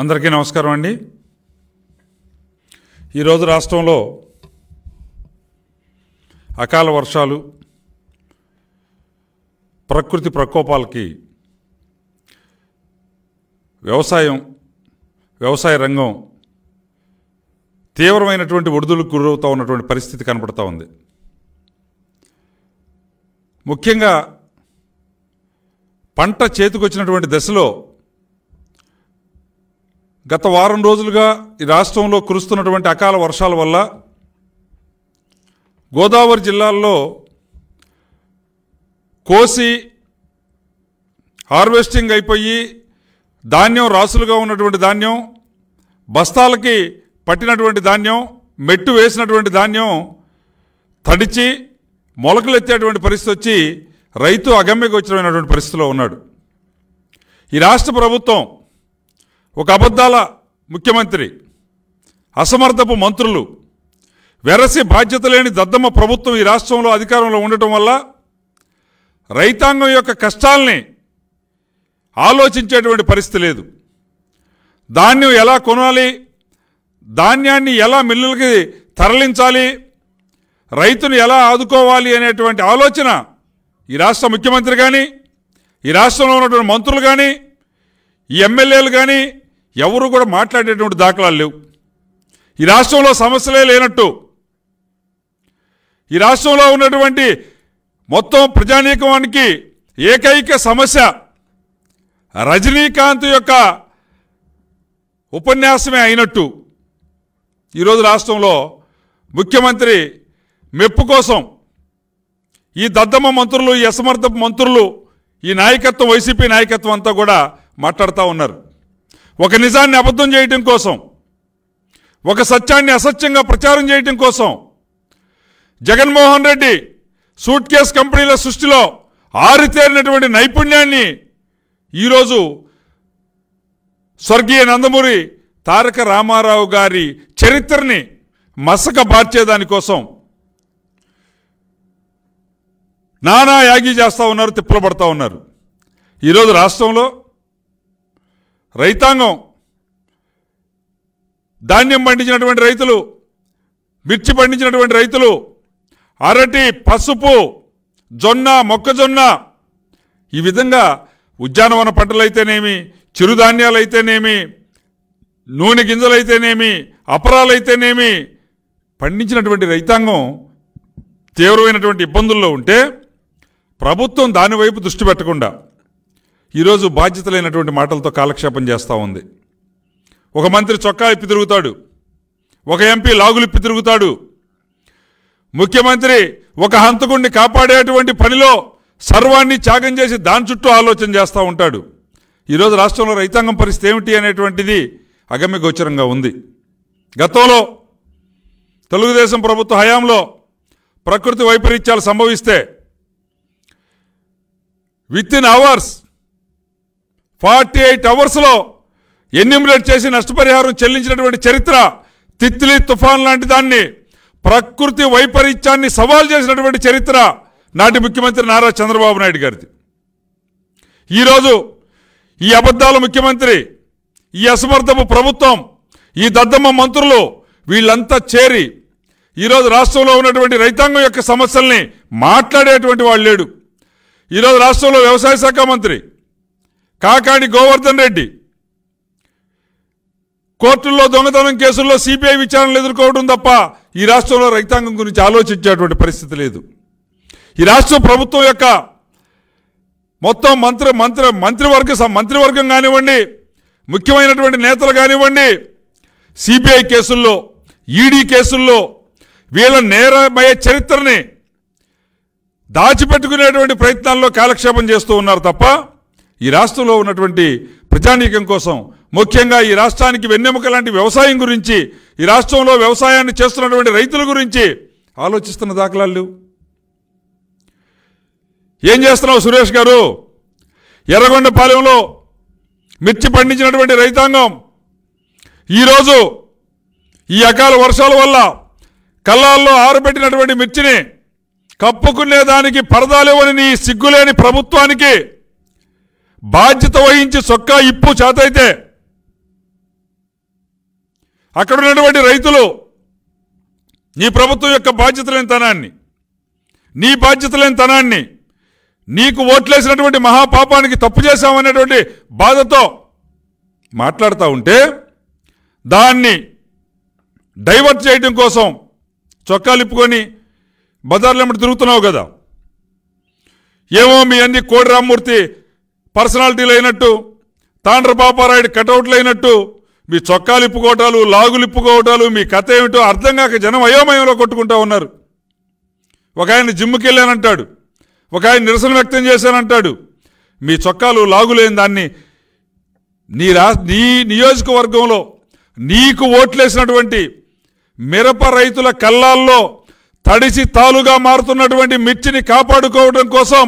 అందరికీ నమస్కారం అండి ఈరోజు రాష్ట్రంలో అకాల వర్షాలు ప్రకృతి ప్రకోపాలకి వ్యవసాయం వ్యవసాయ రంగం తీవ్రమైనటువంటి ఒడిదులకు గురవుతూ ఉన్నటువంటి పరిస్థితి కనపడుతూ ఉంది ముఖ్యంగా పంట చేతికొచ్చినటువంటి దశలో గత వారం రోజులుగా ఈ రాష్ట్రంలో కురుస్తున్నటువంటి అకాల వర్షాల వల్ల గోదావరి జిల్లాల్లో కోసి హార్వెస్టింగ్ అయిపోయి ధాన్యం రాసులుగా ఉన్నటువంటి ధాన్యం బస్తాలకి పట్టినటువంటి ధాన్యం మెట్టు వేసినటువంటి ధాన్యం తడిచి మొలకలెత్తేటువంటి పరిస్థితి వచ్చి రైతు అగమ్యకు వచ్చినటువంటి పరిస్థితిలో ఉన్నాడు ఈ రాష్ట్ర ప్రభుత్వం ఒక అబద్ధాల ముఖ్యమంత్రి అసమర్థపు మంత్రులు వెరసి బాధ్యత లేని దద్దమ్మ ప్రభుత్వం ఈ రాష్ట్రంలో అధికారంలో ఉండటం వల్ల రైతాంగం యొక్క కష్టాల్ని ఆలోచించేటువంటి పరిస్థితి లేదు ధాన్యం ఎలా కొనాలి ధాన్యాన్ని ఎలా మిల్లులకి తరలించాలి రైతును ఎలా ఆదుకోవాలి అనేటువంటి ఆలోచన ఈ రాష్ట్ర ముఖ్యమంత్రి కానీ ఈ రాష్ట్రంలో ఉన్నటువంటి మంత్రులు కానీ ఈ ఎమ్మెల్యేలు కానీ ఎవరు కూడా మాట్లాడేటువంటి దాఖలాలు లేవు ఈ రాష్ట్రంలో సమస్యలే లేనట్టు ఈ రాష్ట్రంలో ఉన్నటువంటి మొత్తం ప్రజానీకమానికి ఏకైక సమస్య రజనీకాంత్ యొక్క ఉపన్యాసమే అయినట్టు ఈరోజు రాష్ట్రంలో ముఖ్యమంత్రి మెప్పు కోసం ఈ దద్దమ్మ మంత్రులు ఈ అసమర్థ మంత్రులు ఈ నాయకత్వం వైసీపీ నాయకత్వం అంతా కూడా మాట్లాడుతూ ఉన్నారు ఒక నిజాన్ని అబద్ధం చేయటం కోసం ఒక సత్యాన్ని అసత్యంగా ప్రచారం చేయటం కోసం జగన్మోహన్ రెడ్డి సూట్ కేస్ కంపెనీల సృష్టిలో ఆరితేరినటువంటి నైపుణ్యాన్ని ఈరోజు స్వర్గీయ నందమూరి తారక రామారావు గారి చరిత్రని మసక బార్చేదానికోసం నానా యాగి చేస్తూ ఉన్నారు తిప్పలు పడతా ఉన్నారు ఈరోజు రాష్ట్రంలో రైతాంగం ధాన్యం పండించినటువంటి రైతులు మిర్చి పండించినటువంటి రైతులు అరటి పసుపు జొన్న మొక్కజొన్న ఈ విధంగా ఉద్యానవన పంటలు అయితేనేమి చిరుధాన్యాలు అయితేనేమి నూనె గింజలు అపరాలు అపరాలైతేనేమి పండించినటువంటి రైతాంగం తీవ్రమైనటువంటి ఇబ్బందుల్లో ఉంటే ప్రభుత్వం దానివైపు దృష్టి పెట్టకుండా ఈరోజు బాధ్యతలైనటువంటి మాటలతో కాలక్షేపం చేస్తూ ఉంది ఒక మంత్రి చొక్కా ఇప్పి తిరుగుతాడు ఒక ఎంపీ లాగులు ఇప్పి తిరుగుతాడు ముఖ్యమంత్రి ఒక హంతకుణ్ణి కాపాడేటువంటి పనిలో సర్వాన్ని త్యాగం చేసి దాని చుట్టూ ఆలోచన చేస్తూ ఉంటాడు ఈరోజు రాష్ట్రంలో రైతాంగం పరిస్థితి ఏమిటి అనేటువంటిది అగమ్యగోచరంగా ఉంది గతంలో తెలుగుదేశం ప్రభుత్వ హయాంలో ప్రకృతి వైపరీత్యాలు సంభవిస్తే within hours forty eight అవర్స్లో ఎన్నిమిలేట్ చేసి నష్టపరిహారం చెల్లించినటువంటి చరిత్ర తిత్లీ తుఫాన్ లాంటి దాన్ని ప్రకృతి వైపరీత్యాన్ని సవాల్ చేసినటువంటి చరిత్ర నాటి ముఖ్యమంత్రి నారా చంద్రబాబు నాయుడు గారిది ఈరోజు ఈ అబద్ధాల ముఖ్యమంత్రి ఈ అసమర్థపు ప్రభుత్వం ఈ దద్దమ్మ మంత్రులు వీళ్ళంతా చేరి ఈరోజు రాష్ట్రంలో ఉన్నటువంటి రైతాంగం యొక్క సమస్యల్ని మాట్లాడేటువంటి వాళ్ళు లేడు ఈరోజు రాష్ట్రంలో వ్యవసాయ శాఖ మంత్రి కాకాణి గోవర్ధన్ రెడ్డి కోర్టుల్లో దొంగతనం కేసుల్లో సిబిఐ విచారణలు ఎదుర్కోవడం తప్ప ఈ రాష్ట్రంలో రైతాంగం గురించి ఆలోచించేటువంటి పరిస్థితి లేదు ఈ రాష్ట్ర ప్రభుత్వం యొక్క మొత్తం మంత్రి మంత్రి మంత్రివర్గ మంత్రివర్గం కానివ్వండి ముఖ్యమైనటువంటి నేతలు కానివ్వండి సిబిఐ కేసుల్లో ఈడీ కేసుల్లో వీళ్ళ నేరమయ చరిత్రని దాచిపెట్టుకునేటువంటి ప్రయత్నాల్లో కాలక్షేపం చేస్తూ ఉన్నారు తప్ప ఈ రాష్ట్రంలో ఉన్నటువంటి ప్రజానీకం కోసం ముఖ్యంగా ఈ రాష్ట్రానికి వెన్నెముక లాంటి వ్యవసాయం గురించి ఈ రాష్ట్రంలో వ్యవసాయాన్ని చేస్తున్నటువంటి రైతుల గురించి ఆలోచిస్తున్న దాఖలాలు ఏం చేస్తున్నావు సురేష్ గారు ఎర్రగొండపాలెంలో మిర్చి పండించినటువంటి రైతాంగం ఈరోజు ఈ అకాల వర్షాల వల్ల కళ్ళాల్లో ఆరుపెట్టినటువంటి మిర్చిని కప్పుకునేదానికి పరదాలేవని నీ సిగ్గులేని ప్రభుత్వానికి బాధ్యత వహించి సొక్కా ఇప్పు చేతైతే అక్కడ ఉన్నటువంటి రైతులు నీ ప్రభుత్వం యొక్క బాధ్యతలేని తనాన్ని నీ బాధ్యతలేని తనాన్ని నీకు ఓట్లేసినటువంటి మహాపాపానికి తప్పు చేశామనేటువంటి బాధతో మాట్లాడుతూ ఉంటే దాన్ని డైవర్ట్ చేయడం కోసం చొక్కాలు ఇప్పుకొని బజార్లో తిరుగుతున్నావు కదా ఏమో మీ అన్ని కోడి రామ్మూర్తి పర్సనాలిటీలు అయినట్టు తాండ్ర పాపారాయుడు కటౌట్లు అయినట్టు మీ చొక్కాలు ఇప్పుకోవటాలు లాగులు ఇప్పుకోవటాలు మీ కథ ఏమిటో అర్థం కాక జనం అయోమయంలో కొట్టుకుంటా ఉన్నారు ఒక ఆయన జిమ్కి వెళ్ళానంటాడు ఒక ఆయన నిరసన వ్యక్తం చేశానంటాడు మీ చొక్కాలు లాగులేని దాన్ని నీ రా నీ నియోజకవర్గంలో నీకు ఓట్లేసినటువంటి మిరప రైతుల కళ్ళాల్లో తడిసి తాలుగా మారుతున్నటువంటి మిర్చిని కాపాడుకోవడం కోసం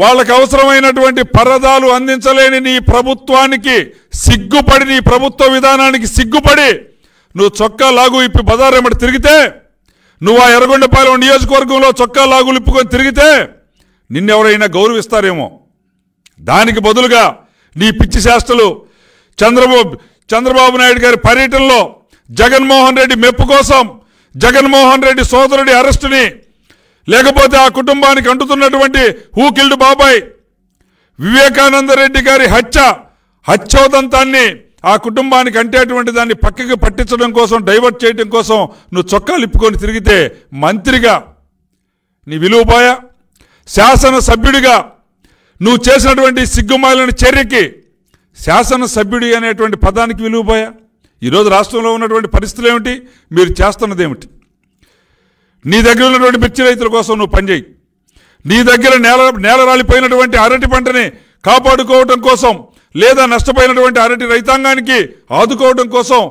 వాళ్ళకు అవసరమైనటువంటి పరదాలు అందించలేని నీ ప్రభుత్వానికి సిగ్గుపడి నీ ప్రభుత్వ విధానానికి సిగ్గుపడి నువ్వు చొక్కా లాగు ఇప్పి బజారెమ్మడి తిరిగితే నువ్వు ఆ ఎర్రగొండపాలెం నియోజకవర్గంలో చొక్కా లాగులు ఇప్పుకొని తిరిగితే నిన్నెవరైనా గౌరవిస్తారేమో దానికి బదులుగా నీ పిచ్చి శాస్త్రులు చంద్రబాబు చంద్రబాబు నాయుడు గారి పర్యటనలో జగన్మోహన్ రెడ్డి మెప్పు కోసం జగన్మోహన్ రెడ్డి సోదరుడి అరెస్టుని లేకపోతే ఆ కుటుంబానికి అంటుతున్నటువంటి హూకిల్డ్ బాబాయ్ బాబాయ్ వివేకానందరెడ్డి గారి హత్య హత్యోదంతాన్ని ఆ కుటుంబానికి అంటేటువంటి దాన్ని పక్కకి పట్టించడం కోసం డైవర్ట్ చేయడం కోసం నువ్వు చొక్కాలు ఇప్పుకొని తిరిగితే మంత్రిగా నీ విలువపోయ శాసనసభ్యుడిగా నువ్వు చేసినటువంటి సిగ్గుమాలిన చర్యకి శాసనసభ్యుడి అనేటువంటి పదానికి విలువపోయా ఈరోజు రాష్ట్రంలో ఉన్నటువంటి పరిస్థితులు ఏమిటి మీరు చేస్తున్నదేమిటి నీ దగ్గర ఉన్నటువంటి మిర్చి రైతుల కోసం నువ్వు పనిచేయి నీ దగ్గర నేల నేల రాలిపోయినటువంటి అరటి పంటని కాపాడుకోవటం కోసం లేదా నష్టపోయినటువంటి అరటి రైతాంగానికి ఆదుకోవడం కోసం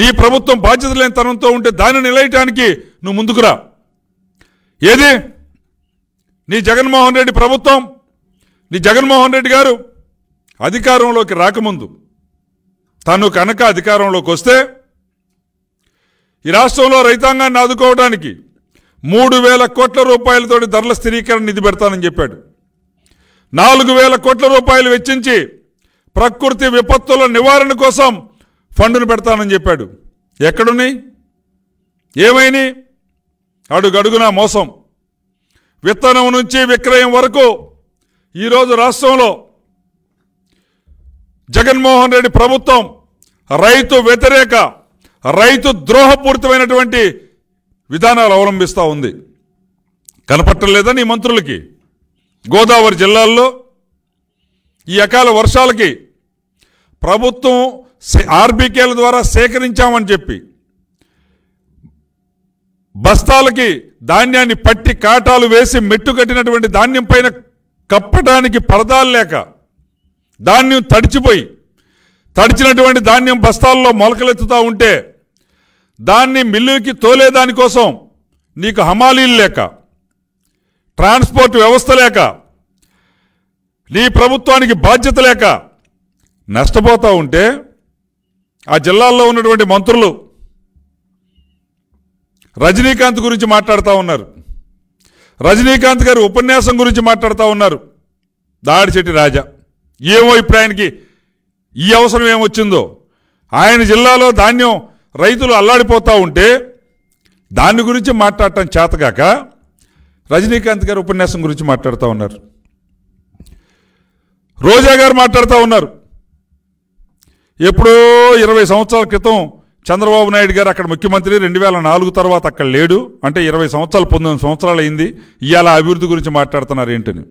నీ ప్రభుత్వం బాధ్యత లేని తనంతో ఉంటే దాన్ని నిలయటానికి నువ్వు ముందుకురా ఏది నీ జగన్మోహన్ రెడ్డి ప్రభుత్వం నీ జగన్మోహన్ రెడ్డి గారు అధికారంలోకి రాకముందు తను కనుక అధికారంలోకి వస్తే ఈ రాష్ట్రంలో రైతాంగాన్ని ఆదుకోవడానికి మూడు వేల కోట్ల రూపాయలతో ధరల స్థిరీకరణ నిధి పెడతానని చెప్పాడు నాలుగు వేల కోట్ల రూపాయలు వెచ్చించి ప్రకృతి విపత్తుల నివారణ కోసం ఫండును పెడతానని చెప్పాడు ఎక్కడున్నాయి ఏమైంది అడుగడుగునా మోసం విత్తనం నుంచి విక్రయం వరకు ఈరోజు రాష్ట్రంలో జగన్మోహన్ రెడ్డి ప్రభుత్వం రైతు వ్యతిరేక రైతు ద్రోహపూరితమైనటువంటి విధానాలు అవలంబిస్తూ ఉంది లేదా నీ మంత్రులకి గోదావరి జిల్లాల్లో ఈ అకాల వర్షాలకి ప్రభుత్వం ఆర్బీకేల ద్వారా సేకరించామని చెప్పి బస్తాలకి ధాన్యాన్ని పట్టి కాటాలు వేసి మెట్టు కట్టినటువంటి ధాన్యం పైన కప్పడానికి పరదాలు లేక ధాన్యం తడిచిపోయి తడిచినటువంటి ధాన్యం బస్తాల్లో మొలకలెత్తుతూ ఉంటే దాన్ని మిల్లుకి తోలేదానికోసం నీకు హమాలీలు లేక ట్రాన్స్పోర్ట్ వ్యవస్థ లేక నీ ప్రభుత్వానికి బాధ్యత లేక నష్టపోతూ ఉంటే ఆ జిల్లాల్లో ఉన్నటువంటి మంత్రులు రజనీకాంత్ గురించి మాట్లాడుతూ ఉన్నారు రజనీకాంత్ గారి ఉపన్యాసం గురించి మాట్లాడుతూ ఉన్నారు దాడిచెట్టి రాజా ఏమో ఇప్పుడు ఆయనకి ఈ అవసరం ఏమొచ్చిందో ఆయన జిల్లాలో ధాన్యం రైతులు అల్లాడిపోతూ ఉంటే దాని గురించి మాట్లాడటం చేతగాక రజనీకాంత్ గారు ఉపన్యాసం గురించి మాట్లాడుతూ ఉన్నారు రోజా గారు మాట్లాడుతూ ఉన్నారు ఎప్పుడో ఇరవై సంవత్సరాల క్రితం చంద్రబాబు నాయుడు గారు అక్కడ ముఖ్యమంత్రి రెండు వేల నాలుగు తర్వాత అక్కడ లేడు అంటే ఇరవై సంవత్సరాలు పొందిన సంవత్సరాలు అయింది ఇవాళ అభివృద్ధి గురించి మాట్లాడుతున్నారు ఏంటని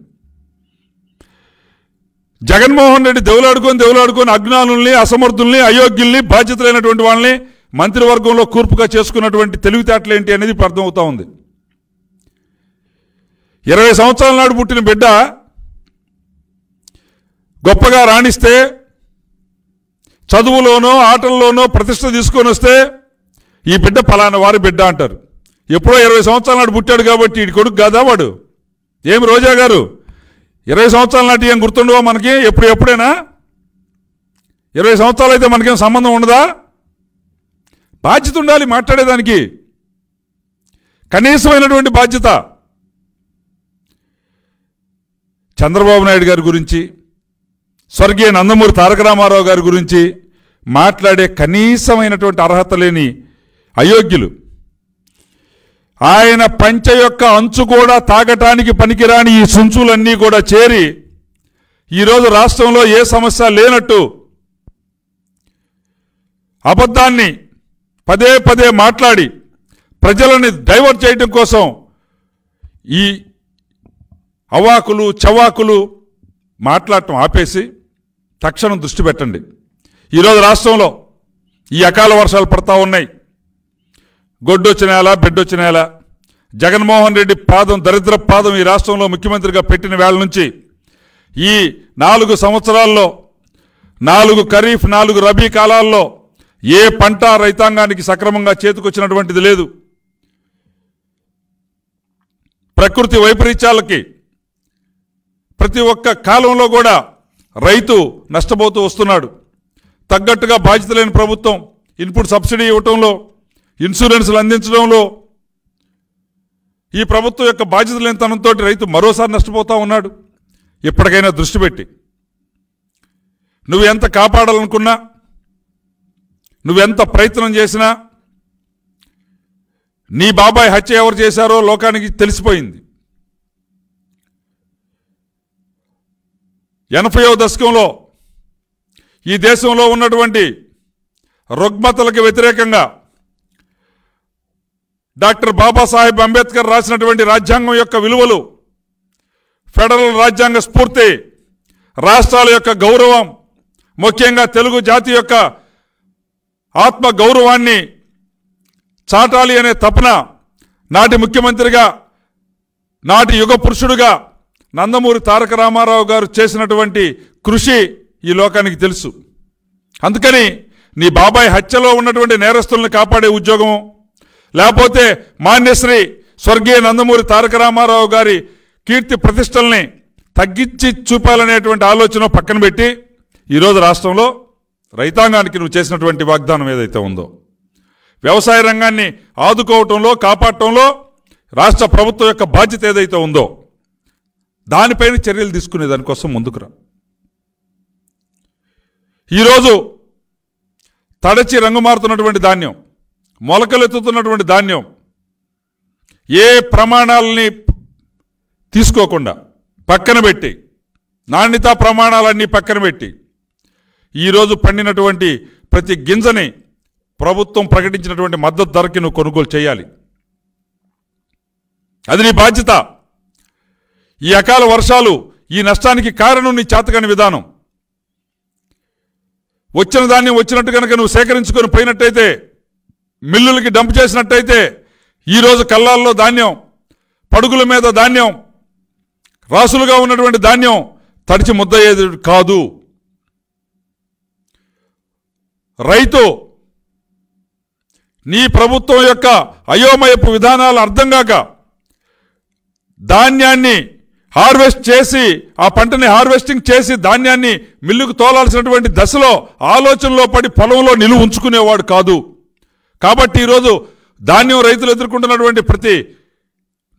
జగన్మోహన్ రెడ్డి దేవులాడుకొని దేవులాడుకొని అజ్ఞానుల్ని అసమర్థుల్ని అయోగ్యుల్ని బాధ్యతలైనటువంటి వాళ్ళని మంత్రివర్గంలో కూర్పుగా చేసుకున్నటువంటి తెలివితేటలు ఏంటి అనేది ఇప్పుడు అర్థమవుతా ఉంది ఇరవై సంవత్సరాల నాడు పుట్టిన బిడ్డ గొప్పగా రాణిస్తే చదువులోనో ఆటల్లోనో ప్రతిష్ట తీసుకొని వస్తే ఈ బిడ్డ ఫలానా వారి బిడ్డ అంటారు ఎప్పుడో ఇరవై సంవత్సరాల నాడు పుట్టాడు కాబట్టి ఈ కొడుకు కాదా వాడు ఏమి రోజా గారు ఇరవై సంవత్సరాల నాటి ఏం గుర్తుండవా మనకి ఎప్పుడు ఎప్పుడైనా ఇరవై సంవత్సరాలు అయితే మనకేం సంబంధం ఉండదా బాధ్యత ఉండాలి మాట్లాడేదానికి కనీసమైనటువంటి బాధ్యత చంద్రబాబు నాయుడు గారి గురించి స్వర్గీయ నందమూరి తారక రామారావు గారి గురించి మాట్లాడే కనీసమైనటువంటి అర్హత లేని అయోగ్యులు ఆయన పంచ యొక్క అంచు కూడా తాగటానికి పనికిరాని ఈ సుంచులన్నీ కూడా చేరి ఈరోజు రాష్ట్రంలో ఏ సమస్య లేనట్టు అబద్ధాన్ని పదే పదే మాట్లాడి ప్రజలని డైవర్ట్ చేయడం కోసం ఈ అవాకులు చవాకులు మాట్లాడటం ఆపేసి తక్షణం దృష్టి పెట్టండి ఈరోజు రాష్ట్రంలో ఈ అకాల వర్షాలు పడతా ఉన్నాయి గొడ్డొచ్చిన ఎలా బిడ్డొచ్చిన నేల జగన్మోహన్ రెడ్డి పాదం దరిద్ర పాదం ఈ రాష్ట్రంలో ముఖ్యమంత్రిగా పెట్టిన వేళ నుంచి ఈ నాలుగు సంవత్సరాల్లో నాలుగు ఖరీఫ్ నాలుగు రబీ కాలాల్లో ఏ పంట రైతాంగానికి సక్రమంగా చేతికొచ్చినటువంటిది లేదు ప్రకృతి వైపరీత్యాలకి ప్రతి ఒక్క కాలంలో కూడా రైతు నష్టపోతూ వస్తున్నాడు తగ్గట్టుగా బాధ్యత లేని ప్రభుత్వం ఇన్పుట్ సబ్సిడీ ఇవ్వటంలో ఇన్సూరెన్స్లు అందించడంలో ఈ ప్రభుత్వం యొక్క బాధ్యత లేనితనంతో రైతు మరోసారి నష్టపోతూ ఉన్నాడు ఇప్పటికైనా దృష్టి పెట్టి నువ్వు ఎంత కాపాడాలనుకున్నా నువ్వెంత ప్రయత్నం చేసినా నీ బాబాయ్ హత్య ఎవరు చేశారో లోకానికి తెలిసిపోయింది ఎనభైవ దశకంలో ఈ దేశంలో ఉన్నటువంటి రుగ్మతలకు వ్యతిరేకంగా డాక్టర్ బాబాసాహెబ్ అంబేద్కర్ రాసినటువంటి రాజ్యాంగం యొక్క విలువలు ఫెడరల్ రాజ్యాంగ స్ఫూర్తి రాష్ట్రాల యొక్క గౌరవం ముఖ్యంగా తెలుగు జాతి యొక్క ఆత్మ గౌరవాన్ని చాటాలి అనే తపన నాటి ముఖ్యమంత్రిగా నాటి యుగ పురుషుడుగా నందమూరి తారక రామారావు గారు చేసినటువంటి కృషి ఈ లోకానికి తెలుసు అందుకని నీ బాబాయ్ హత్యలో ఉన్నటువంటి నేరస్తులను కాపాడే ఉద్యోగం లేకపోతే మాన్యశ్రీ స్వర్గీయ నందమూరి తారక రామారావు గారి కీర్తి ప్రతిష్టల్ని తగ్గించి చూపాలనేటువంటి ఆలోచన పక్కన పెట్టి ఈరోజు రాష్ట్రంలో రైతాంగానికి నువ్వు చేసినటువంటి వాగ్దానం ఏదైతే ఉందో వ్యవసాయ రంగాన్ని ఆదుకోవటంలో కాపాడటంలో రాష్ట్ర ప్రభుత్వం యొక్క బాధ్యత ఏదైతే ఉందో దానిపైన చర్యలు తీసుకునే దానికోసం ముందుకురా ఈరోజు తడచి రంగు మారుతున్నటువంటి ధాన్యం మొలకలెత్తుతున్నటువంటి ధాన్యం ఏ ప్రమాణాలని తీసుకోకుండా పక్కన పెట్టి నాణ్యతా ప్రమాణాలన్నీ పక్కన పెట్టి ఈరోజు పండినటువంటి ప్రతి గింజని ప్రభుత్వం ప్రకటించినటువంటి మద్దతు ధరకి నువ్వు కొనుగోలు చేయాలి అది నీ బాధ్యత ఈ అకాల వర్షాలు ఈ నష్టానికి కారణం నీ చేతకని విధానం వచ్చిన ధాన్యం వచ్చినట్టు కనుక నువ్వు సేకరించుకొని పోయినట్టయితే మిల్లులకి డంప్ చేసినట్టయితే ఈరోజు కల్లాల్లో ధాన్యం పడుగుల మీద ధాన్యం రాసులుగా ఉన్నటువంటి ధాన్యం తడిచి ముద్దయ్యేది కాదు రైతు నీ ప్రభుత్వం యొక్క అయోమయపు విధానాలు అర్థం కాక ధాన్యాన్ని హార్వెస్ట్ చేసి ఆ పంటని హార్వెస్టింగ్ చేసి ధాన్యాన్ని మిల్లుకు తోలాల్సినటువంటి దశలో ఆలోచనలో పడి పొలంలో నిలువ ఉంచుకునేవాడు కాదు కాబట్టి ఈరోజు ధాన్యం రైతులు ఎదుర్కొంటున్నటువంటి ప్రతి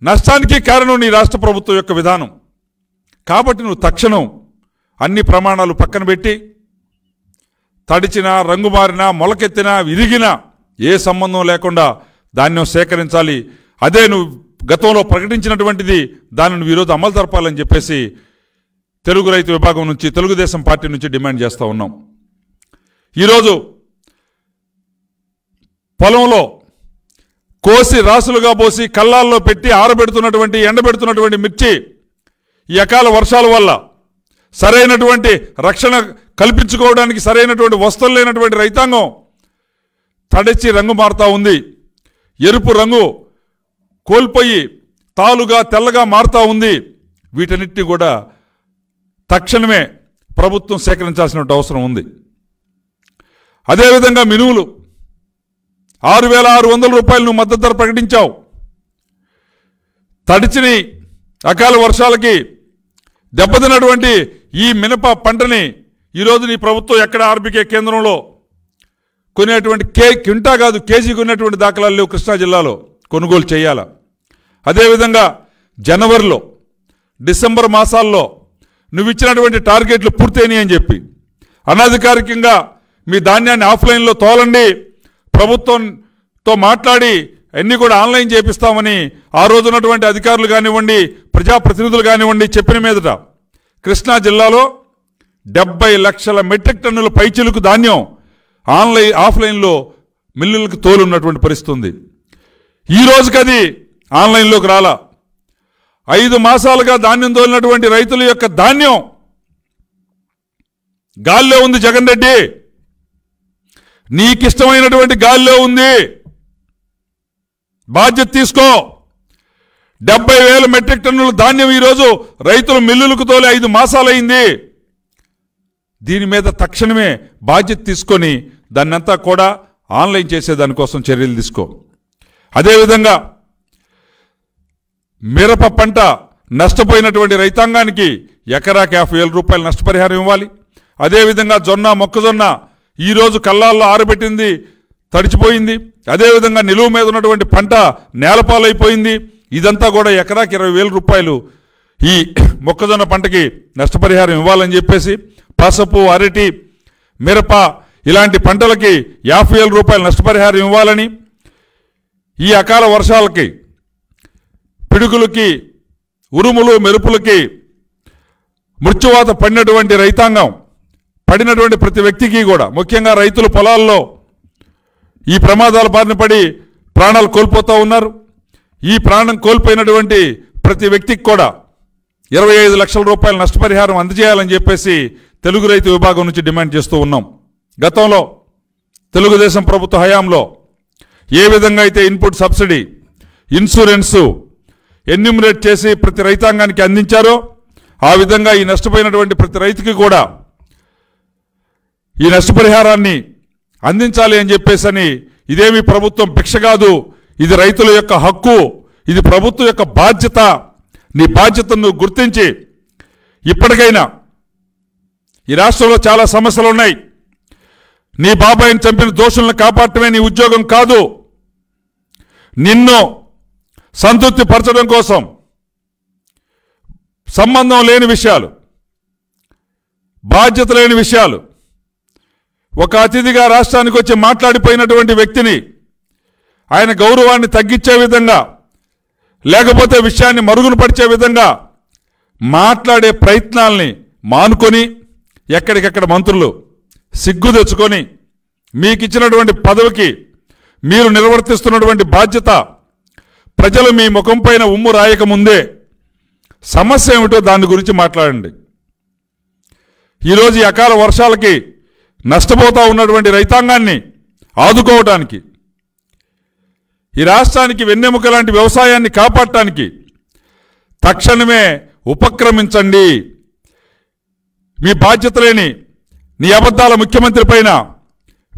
నష్టానికి కారణం నీ రాష్ట్ర ప్రభుత్వం యొక్క విధానం కాబట్టి నువ్వు తక్షణం అన్ని ప్రమాణాలు పక్కన పెట్టి తడిచినా రంగుమారినా మొలకెత్తినా విరిగినా ఏ సంబంధం లేకుండా దాన్ని సేకరించాలి అదే నువ్వు గతంలో ప్రకటించినటువంటిది దాన్ని నువ్వు ఈరోజు అమలు జరపాలని చెప్పేసి తెలుగు రైతు విభాగం నుంచి తెలుగుదేశం పార్టీ నుంచి డిమాండ్ చేస్తూ ఉన్నాం ఈరోజు పొలంలో కోసి రాసులుగా పోసి కళ్ళాల్లో పెట్టి ఆరబెడుతున్నటువంటి ఎండబెడుతున్నటువంటి మిర్చి ఈ అకాల వర్షాల వల్ల సరైనటువంటి రక్షణ కల్పించుకోవడానికి సరైనటువంటి వస్తువులు లేనటువంటి రైతాంగం తడిచి రంగు మారుతూ ఉంది ఎరుపు రంగు కోల్పోయి తాలుగా తెల్లగా మారుతూ ఉంది వీటన్నిటిని కూడా తక్షణమే ప్రభుత్వం సేకరించాల్సిన అవసరం ఉంది అదేవిధంగా మినువులు ఆరు వేల ఆరు వందల రూపాయలు నువ్వు మద్దతు ధర ప్రకటించావు తడిచిని అకాల వర్షాలకి దెబ్బతిన్నటువంటి ఈ మినప పంటని ఈరోజు నీ ప్రభుత్వం ఎక్కడ ఆర్బీకే కేంద్రంలో కొనేటువంటి కే క్వింటా కాదు కేజీ కొనేటువంటి దాఖలాలు లేవు కృష్ణా జిల్లాలో కొనుగోలు చేయాల అదేవిధంగా జనవరిలో డిసెంబర్ మాసాల్లో నువ్వు ఇచ్చినటువంటి టార్గెట్లు పూర్తయినాయి అని చెప్పి అనధికారికంగా మీ ధాన్యాన్ని ఆఫ్లైన్లో తోలండి ప్రభుత్వంతో మాట్లాడి అన్నీ కూడా ఆన్లైన్ చేపిస్తామని ఆ రోజు ఉన్నటువంటి అధికారులు కానివ్వండి ప్రజాప్రతినిధులు కానివ్వండి చెప్పిన మీదట కృష్ణా జిల్లాలో డెబ్బై లక్షల మెట్రిక్ టన్నుల పైచిలకు ధాన్యం ఆన్లైన్ ఆఫ్లైన్లో మిల్లులకు తోలున్నటువంటి పరిస్థితి ఉంది ఈ అది ఆన్లైన్లోకి రాలా ఐదు మాసాలుగా ధాన్యం తోలినటువంటి రైతుల యొక్క ధాన్యం గాల్లో ఉంది జగన్ రెడ్డి నీకిష్టమైనటువంటి గాల్లో ఉంది బాధ్యత తీసుకో డెబ్బై వేల మెట్రిక్ టన్నుల ధాన్యం ఈరోజు రైతులు మిల్లులకు తోలే ఐదు మాసాలైంది దీని మీద తక్షణమే బాధ్యత తీసుకొని దాన్నంతా కూడా ఆన్లైన్ చేసేదానికోసం చర్యలు తీసుకో అదేవిధంగా మిరప పంట నష్టపోయినటువంటి రైతాంగానికి ఎకరాకి యాభై వేల రూపాయలు నష్టపరిహారం ఇవ్వాలి అదేవిధంగా జొన్న మొక్కజొన్న ఈరోజు కల్లాల్లో ఆరబెట్టింది తడిచిపోయింది అదేవిధంగా నిలువ మీద ఉన్నటువంటి పంట నేలపాలైపోయింది ఇదంతా కూడా ఎకరాకి ఇరవై వేల రూపాయలు ఈ మొక్కజొన్న పంటకి నష్టపరిహారం ఇవ్వాలని చెప్పేసి పసపు అరటి మిరప ఇలాంటి పంటలకి యాభై వేల రూపాయలు నష్టపరిహారం ఇవ్వాలని ఈ అకాల వర్షాలకి పిడుగులకి ఉరుములు మెరుపులకి మృత్యువాత పడినటువంటి రైతాంగం పడినటువంటి ప్రతి వ్యక్తికి కూడా ముఖ్యంగా రైతుల పొలాల్లో ఈ ప్రమాదాల బారిన పడి ప్రాణాలు కోల్పోతూ ఉన్నారు ఈ ప్రాణం కోల్పోయినటువంటి ప్రతి వ్యక్తికి కూడా ఇరవై ఐదు లక్షల రూపాయల నష్టపరిహారం అందజేయాలని చెప్పేసి తెలుగు రైతు విభాగం నుంచి డిమాండ్ చేస్తూ ఉన్నాం గతంలో తెలుగుదేశం ప్రభుత్వ హయాంలో ఏ విధంగా అయితే ఇన్పుట్ సబ్సిడీ ఇన్సూరెన్సు ఎన్యూమినేట్ చేసి ప్రతి రైతాంగానికి అందించారో ఆ విధంగా ఈ నష్టపోయినటువంటి ప్రతి రైతుకి కూడా ఈ నష్టపరిహారాన్ని అందించాలి అని చెప్పేసి అని ఇదేమి ప్రభుత్వం భిక్ష కాదు ఇది రైతుల యొక్క హక్కు ఇది ప్రభుత్వం యొక్క బాధ్యత నీ బాధ్యతను గుర్తించి ఇప్పటికైనా ఈ రాష్ట్రంలో చాలా సమస్యలు ఉన్నాయి నీ బాబాయిని చంపిన దోషులను కాపాడటమే నీ ఉద్యోగం కాదు నిన్ను సంతృప్తి పరచడం కోసం సంబంధం లేని విషయాలు బాధ్యత లేని విషయాలు ఒక అతిథిగా రాష్ట్రానికి వచ్చి మాట్లాడిపోయినటువంటి వ్యక్తిని ఆయన గౌరవాన్ని తగ్గించే విధంగా లేకపోతే విషయాన్ని మరుగున పరిచే విధంగా మాట్లాడే ప్రయత్నాల్ని మానుకొని ఎక్కడికెక్కడ మంత్రులు సిగ్గు తెచ్చుకొని మీకు ఇచ్చినటువంటి పదవికి మీరు నిర్వర్తిస్తున్నటువంటి బాధ్యత ప్రజలు మీ ముఖం పైన ఉమ్ము రాయకముందే సమస్య ఏమిటో దాని గురించి మాట్లాడండి ఈరోజు అకాల వర్షాలకి నష్టపోతూ ఉన్నటువంటి రైతాంగాన్ని ఆదుకోవటానికి ఈ రాష్ట్రానికి వెన్నెముక లాంటి వ్యవసాయాన్ని కాపాడటానికి తక్షణమే ఉపక్రమించండి మీ బాధ్యతలేని నీ అబద్ధాల ముఖ్యమంత్రి పైన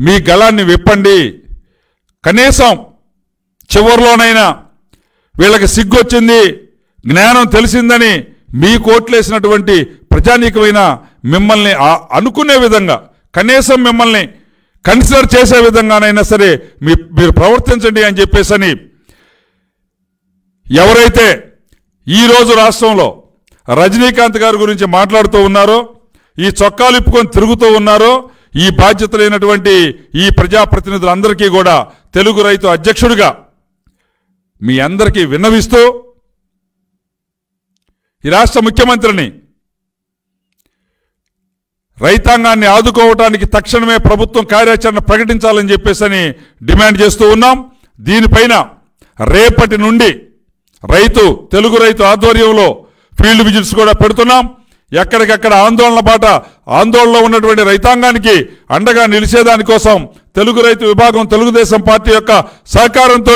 మీ గళాన్ని విప్పండి కనీసం చివరిలోనైనా వీళ్ళకి సిగ్గొచ్చింది జ్ఞానం తెలిసిందని మీ కోట్లేసినటువంటి ప్రజానీకమైన మిమ్మల్ని అనుకునే విధంగా కనీసం మిమ్మల్ని కన్సిడర్ చేసే విధంగానైనా సరే మీ మీరు ప్రవర్తించండి అని చెప్పేసని ఎవరైతే ఈరోజు రాష్ట్రంలో రజనీకాంత్ గారి గురించి మాట్లాడుతూ ఉన్నారో ఈ చొక్కాలు ఇప్పుకొని తిరుగుతూ ఉన్నారో ఈ బాధ్యత లేనటువంటి ఈ ప్రజాప్రతినిధులందరికీ కూడా తెలుగు రైతు అధ్యక్షుడిగా మీ అందరికీ విన్నవిస్తూ ఈ రాష్ట్ర ముఖ్యమంత్రిని రైతాంగాన్ని ఆదుకోవటానికి తక్షణమే ప్రభుత్వం కార్యాచరణ ప్రకటించాలని చెప్పేసి డిమాండ్ చేస్తూ ఉన్నాం దీనిపైన రేపటి నుండి రైతు తెలుగు రైతు ఆధ్వర్యంలో ఫీల్డ్ విజిట్స్ కూడా పెడుతున్నాం ఎక్కడికక్కడ ఆందోళన పాట ఆందోళనలో ఉన్నటువంటి రైతాంగానికి అండగా నిలిచేదానికోసం తెలుగు రైతు విభాగం తెలుగుదేశం పార్టీ యొక్క సహకారంతో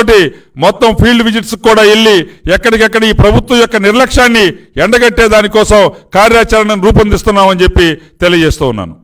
మొత్తం ఫీల్డ్ విజిట్స్ కూడా వెళ్ళి ఎక్కడికెక్కడ ఈ ప్రభుత్వం యొక్క నిర్లక్ష్యాన్ని ఎండగట్టేదానికోసం కార్యాచరణను రూపొందిస్తున్నామని చెప్పి తెలియజేస్తూ ఉన్నాను